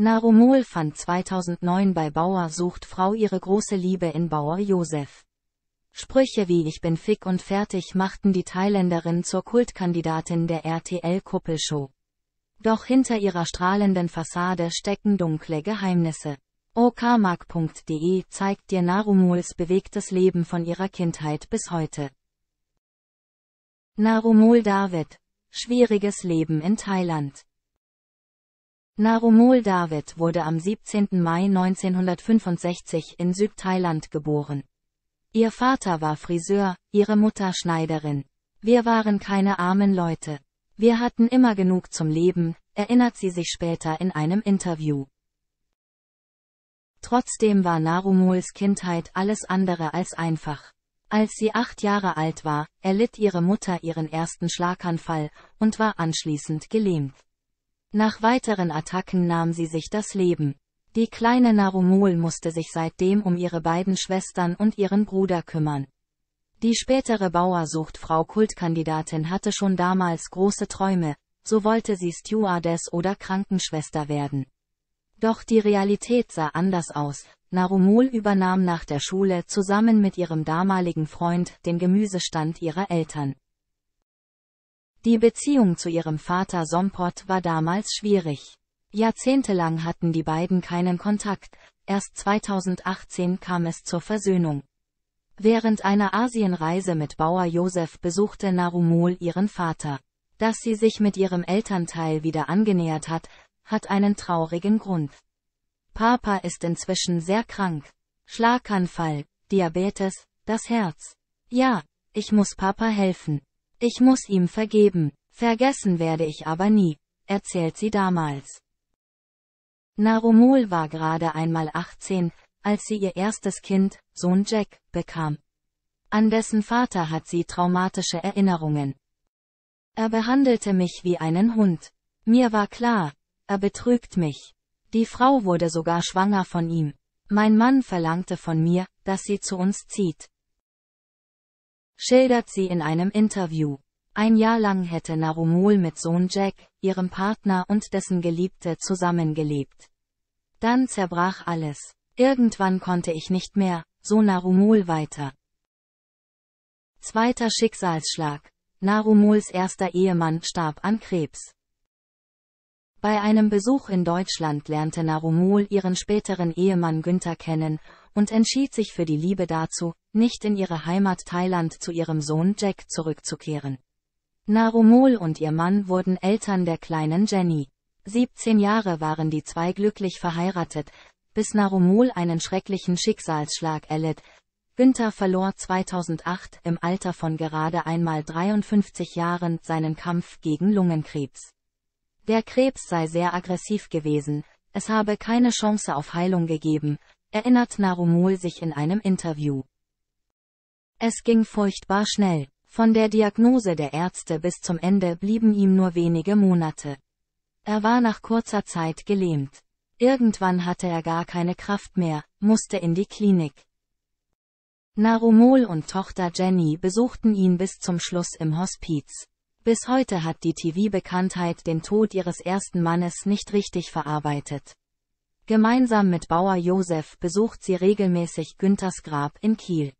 Narumol fand 2009 bei Bauer sucht Frau ihre große Liebe in Bauer Josef. Sprüche wie Ich bin fick und fertig machten die Thailänderin zur Kultkandidatin der RTL-Kuppelshow. Doch hinter ihrer strahlenden Fassade stecken dunkle Geheimnisse. okmark.de zeigt dir Narumols bewegtes Leben von ihrer Kindheit bis heute. Narumol David. Schwieriges Leben in Thailand. Narumol David wurde am 17. Mai 1965 in Südthailand geboren. Ihr Vater war Friseur, ihre Mutter Schneiderin. Wir waren keine armen Leute. Wir hatten immer genug zum Leben, erinnert sie sich später in einem Interview. Trotzdem war Narumols Kindheit alles andere als einfach. Als sie acht Jahre alt war, erlitt ihre Mutter ihren ersten Schlaganfall und war anschließend gelähmt. Nach weiteren Attacken nahm sie sich das Leben. Die kleine Narumol musste sich seitdem um ihre beiden Schwestern und ihren Bruder kümmern. Die spätere Bauersuchtfrau Kultkandidatin hatte schon damals große Träume, so wollte sie Stewardess oder Krankenschwester werden. Doch die Realität sah anders aus. Narumul übernahm nach der Schule zusammen mit ihrem damaligen Freund den Gemüsestand ihrer Eltern. Die Beziehung zu ihrem Vater Sompot war damals schwierig. Jahrzehntelang hatten die beiden keinen Kontakt, erst 2018 kam es zur Versöhnung. Während einer Asienreise mit Bauer Josef besuchte Narumol ihren Vater. Dass sie sich mit ihrem Elternteil wieder angenähert hat, hat einen traurigen Grund. Papa ist inzwischen sehr krank. Schlaganfall, Diabetes, das Herz. Ja, ich muss Papa helfen. Ich muss ihm vergeben, vergessen werde ich aber nie, erzählt sie damals. Narumol war gerade einmal 18, als sie ihr erstes Kind, Sohn Jack, bekam. An dessen Vater hat sie traumatische Erinnerungen. Er behandelte mich wie einen Hund. Mir war klar, er betrügt mich. Die Frau wurde sogar schwanger von ihm. Mein Mann verlangte von mir, dass sie zu uns zieht schildert sie in einem Interview. Ein Jahr lang hätte Narumul mit Sohn Jack, ihrem Partner und dessen Geliebte zusammengelebt. Dann zerbrach alles. Irgendwann konnte ich nicht mehr, so Narumul weiter. Zweiter Schicksalsschlag. Narumuls erster Ehemann starb an Krebs. Bei einem Besuch in Deutschland lernte Narumul ihren späteren Ehemann Günther kennen, und entschied sich für die Liebe dazu, nicht in ihre Heimat Thailand zu ihrem Sohn Jack zurückzukehren. Narumol und ihr Mann wurden Eltern der kleinen Jenny. 17 Jahre waren die zwei glücklich verheiratet, bis Narumol einen schrecklichen Schicksalsschlag erlitt. Günther verlor 2008 im Alter von gerade einmal 53 Jahren seinen Kampf gegen Lungenkrebs. Der Krebs sei sehr aggressiv gewesen, es habe keine Chance auf Heilung gegeben, erinnert Narumol sich in einem Interview. Es ging furchtbar schnell. Von der Diagnose der Ärzte bis zum Ende blieben ihm nur wenige Monate. Er war nach kurzer Zeit gelähmt. Irgendwann hatte er gar keine Kraft mehr, musste in die Klinik. Narumol und Tochter Jenny besuchten ihn bis zum Schluss im Hospiz. Bis heute hat die TV-Bekanntheit den Tod ihres ersten Mannes nicht richtig verarbeitet. Gemeinsam mit Bauer Josef besucht sie regelmäßig Günthers Grab in Kiel.